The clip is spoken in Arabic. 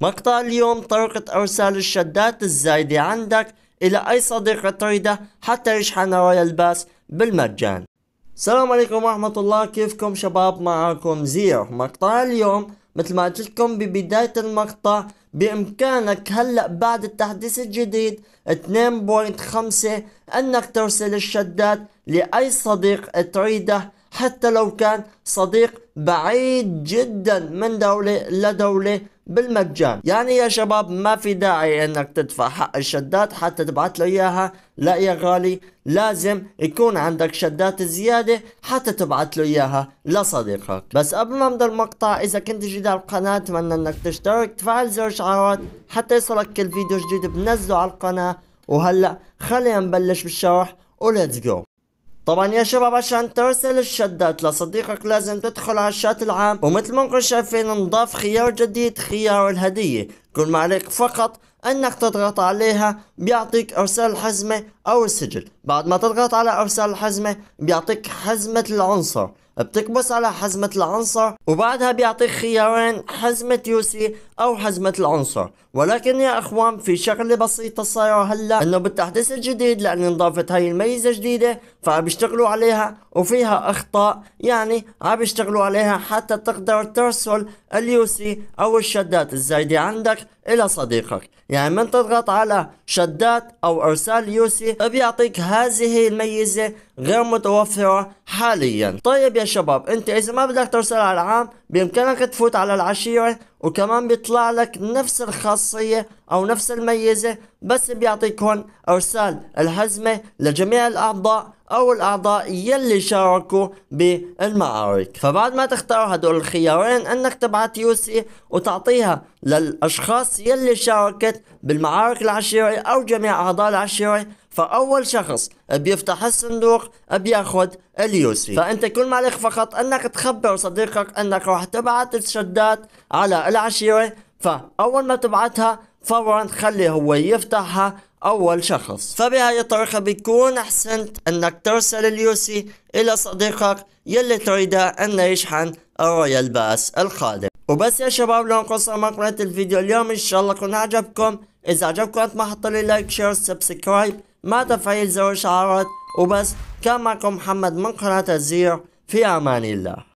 مقطع اليوم طريقة إرسال الشدات الزايدة عندك إلى أي صديق تريده حتى يشحن راي الباس بالمجان السلام عليكم ورحمة الله كيفكم شباب معكم زير مقطع اليوم مثل ما قلت لكم ببداية المقطع بإمكانك هلأ بعد التحديث الجديد 2.5 أنك ترسل الشدات لأي صديق تريده حتى لو كان صديق بعيد جدا من دولة لدولة بالمجان يعني يا شباب ما في داعي انك تدفع حق الشدات حتى تبعت له اياها لا يا غالي لازم يكون عندك شدات زيادة حتى تبعت له اياها لصديقك بس قبل ما نبدا المقطع اذا كنت جديد على القناة اتمنى انك تشترك تفعل زر الشعارات حتى يصلك كل فيديو جديد بنزله على القناة وهلأ خلينا نبلش بالشرح وليتس جو طبعا يا شباب عشان ترسل الشدات لصديقك لازم تدخل على الشات العام ومثل ما انكم شايفين نضاف خيار جديد خيار الهدية كل ما عليك فقط انك تضغط عليها بيعطيك ارسال الحزمة او السجل بعد ما تضغط على ارسال الحزمة بيعطيك حزمة العنصر بتكبس على حزمة العنصر وبعدها بيعطيك خيارين حزمة يوسي أو حزمة العنصر ولكن يا اخوان في شغلة بسيطة صايرة هلا انه بالتحديث الجديد لان انضافت هاي الميزة جديدة فعم عليها وفيها اخطاء يعني عم عليها حتى تقدر ترسل اليوسي او الشدات الزايدة عندك الى صديقك يعني من تضغط على شدات او ارسال يوسي بيعطيك هذه الميزة غير متوفرة حاليا طيب يا شباب انت اذا ما بدك ترسل على العام بامكانك تفوت على العشيرة وكمان بيطلع لك نفس الخاصية او نفس الميزة بس بيعطيك هون ارسال الهزمه لجميع الاعضاء او الاعضاء يلي شاركوا بالمعارك فبعد ما تختار هدول الخيارين انك تبعت يوسي وتعطيها للاشخاص يلي شاركت بالمعارك العشيرة او جميع اعضاء العشيرة فأول شخص بيفتح الصندوق بياخد اليوسي فأنت كل ما عليك فقط أنك تخبر صديقك أنك راح تبعت الشدات على العشيرة فأول ما تبعتها فورا خلي هو يفتحها أول شخص فبهاي الطريقة بيكون أحسنت أنك ترسل اليوسي إلى صديقك يلي تريده أنه يشحن الرويال باس القادم وبس يا شباب لنقص ما قناة الفيديو اليوم إن شاء الله كون عجبكم إذا عجبكم أتمنى حطوا لي لايك شير سبسكرايب مع تفعيل زر الشعارات وبس كان معكم محمد من قناة الزير في أمان الله